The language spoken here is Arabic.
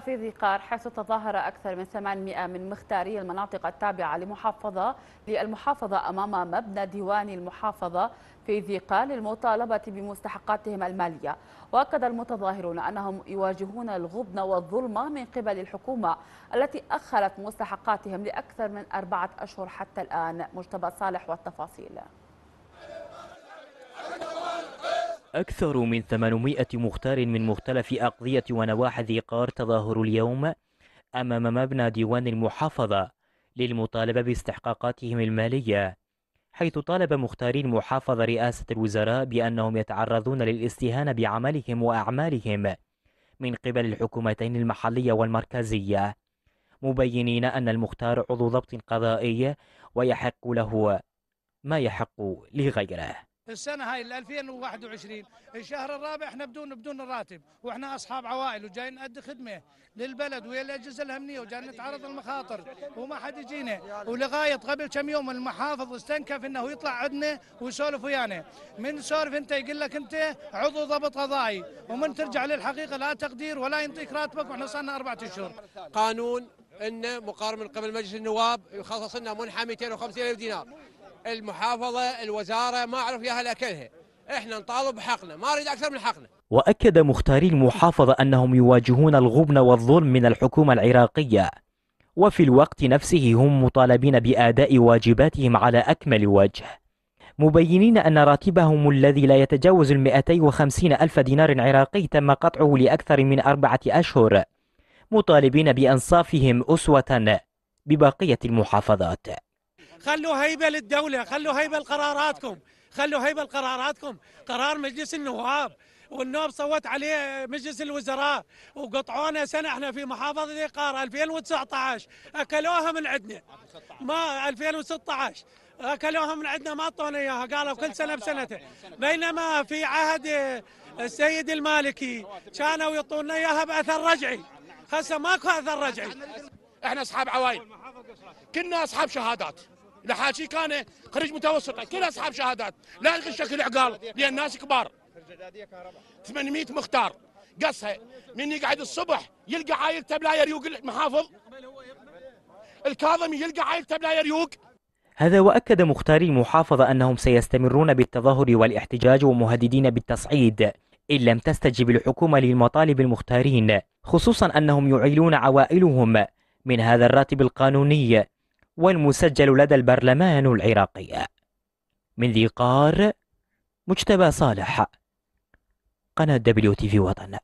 في ذي قار حيث تظاهر أكثر من 800 من مختاري المناطق التابعة لمحافظة للمحافظة أمام مبنى ديوان المحافظة في ذي قار للمطالبة بمستحقاتهم المالية وأكد المتظاهرون أنهم يواجهون الغبن والظلم من قبل الحكومة التي أخرت مستحقاتهم لأكثر من أربعة أشهر حتى الآن مجتبى صالح والتفاصيل أكثر من 800 مختار من مختلف أقضية ونواحي ذي قار تظاهر اليوم أمام مبنى ديوان المحافظة للمطالبة باستحقاقاتهم المالية حيث طالب مختاري المحافظة رئاسة الوزراء بأنهم يتعرضون للاستهانة بعملهم وأعمالهم من قبل الحكومتين المحلية والمركزية مبينين أن المختار عضو ضبط قضائي ويحق له ما يحق لغيره السنة هاي 2021 الشهر الرابع احنا بدون بدون الراتب واحنا اصحاب عوائل وجايين نأدي خدمة للبلد ويا الاجهزة الامنية وجاي نتعرض للمخاطر وما حد يجينا ولغاية قبل كم يوم المحافظ استنكف انه يطلع عندنا ويسولف ويانا من سولف انت يقول لك انت عضو ضبط قضائي ومن ترجع للحقيقة لا تقدير ولا ينطيك راتبك واحنا صرنا أربعة اشهر قانون انه مقارن من قبل مجلس النواب يخصص لنا منحة 250 ألف دينار المحافظه الوزاره ما اعرف ياها كلها احنا نطالب بحقنا ما نريد اكثر من حقنا واكد مختاري المحافظه انهم يواجهون الغبن والظلم من الحكومه العراقيه وفي الوقت نفسه هم مطالبين باداء واجباتهم على اكمل وجه مبينين أن راتبهم الذي لا يتجاوز ال 250 ألف دينار عراقي تم قطعه لأكثر من أربعة أشهر مطالبين بأنصافهم أسوة ببقية المحافظات خلوا هيبه للدوله خلوا هيبه لقراراتكم خلوا هيبه لقراراتكم قرار مجلس النواب والنواب صوت عليه مجلس الوزراء وقطعونا سنه احنا في محافظه ايقار 2019 اكلوها من عندنا ما 2016 اكلوها من عندنا ما اعطونا اياها قالوا كل سنه بسنته بينما في عهد السيد المالكي كانوا يعطونا اياها باثر رجعي هسه ماكو اثر رجعي احنا اصحاب عوائل كنا اصحاب شهادات لحاشي كان خريج متوسطه كل اصحاب شهادات لا شكل عقال لان ناس كبار 800 مختار قصها من يقعد الصبح يلقى عائلته بلا يريوق المحافظ الكاظمي يلقى عائلته بلا يريوق هذا وأكد مختاري المحافظة أنهم سيستمرون بالتظاهر والاحتجاج ومهددين بالتصعيد إن لم تستجب الحكومة للمطالب المختارين خصوصا أنهم يعيلون عوائلهم من هذا الراتب القانوني والمسجل لدى البرلمان العراقي من ذي قار مجتبى صالح قناة دبليو تي في وطن